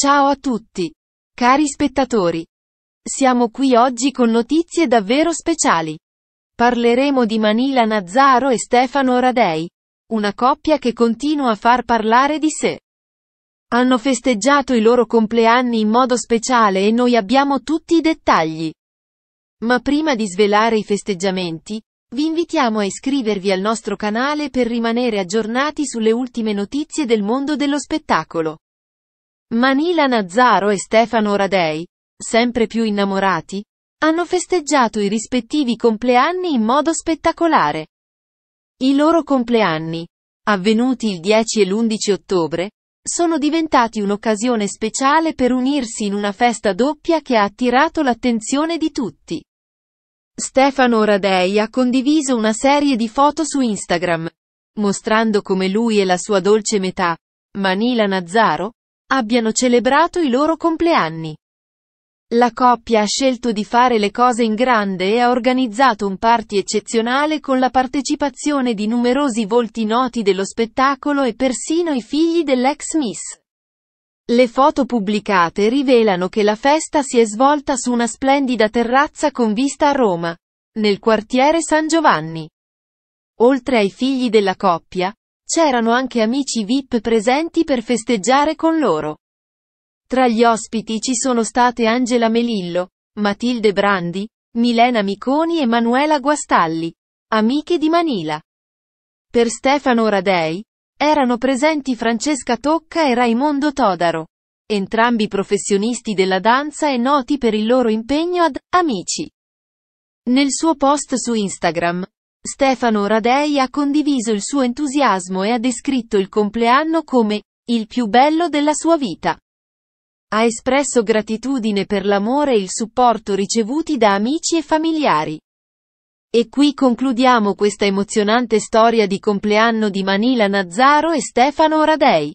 Ciao a tutti! Cari spettatori! Siamo qui oggi con notizie davvero speciali. Parleremo di Manila Nazzaro e Stefano Radei. Una coppia che continua a far parlare di sé. Hanno festeggiato i loro compleanni in modo speciale e noi abbiamo tutti i dettagli. Ma prima di svelare i festeggiamenti, vi invitiamo a iscrivervi al nostro canale per rimanere aggiornati sulle ultime notizie del mondo dello spettacolo. Manila Nazzaro e Stefano Radei, sempre più innamorati, hanno festeggiato i rispettivi compleanni in modo spettacolare. I loro compleanni, avvenuti il 10 e l'11 ottobre, sono diventati un'occasione speciale per unirsi in una festa doppia che ha attirato l'attenzione di tutti. Stefano Radei ha condiviso una serie di foto su Instagram, mostrando come lui e la sua dolce metà, Manila Nazzaro, abbiano celebrato i loro compleanni. La coppia ha scelto di fare le cose in grande e ha organizzato un party eccezionale con la partecipazione di numerosi volti noti dello spettacolo e persino i figli dell'ex Miss. Le foto pubblicate rivelano che la festa si è svolta su una splendida terrazza con vista a Roma, nel quartiere San Giovanni. Oltre ai figli della coppia, C'erano anche amici VIP presenti per festeggiare con loro. Tra gli ospiti ci sono state Angela Melillo, Matilde Brandi, Milena Miconi e Manuela Guastalli, amiche di Manila. Per Stefano Radei, erano presenti Francesca Tocca e Raimondo Todaro, entrambi professionisti della danza e noti per il loro impegno ad Amici. Nel suo post su Instagram, Stefano Radei ha condiviso il suo entusiasmo e ha descritto il compleanno come il più bello della sua vita. Ha espresso gratitudine per l'amore e il supporto ricevuti da amici e familiari. E qui concludiamo questa emozionante storia di compleanno di Manila Nazzaro e Stefano Radei.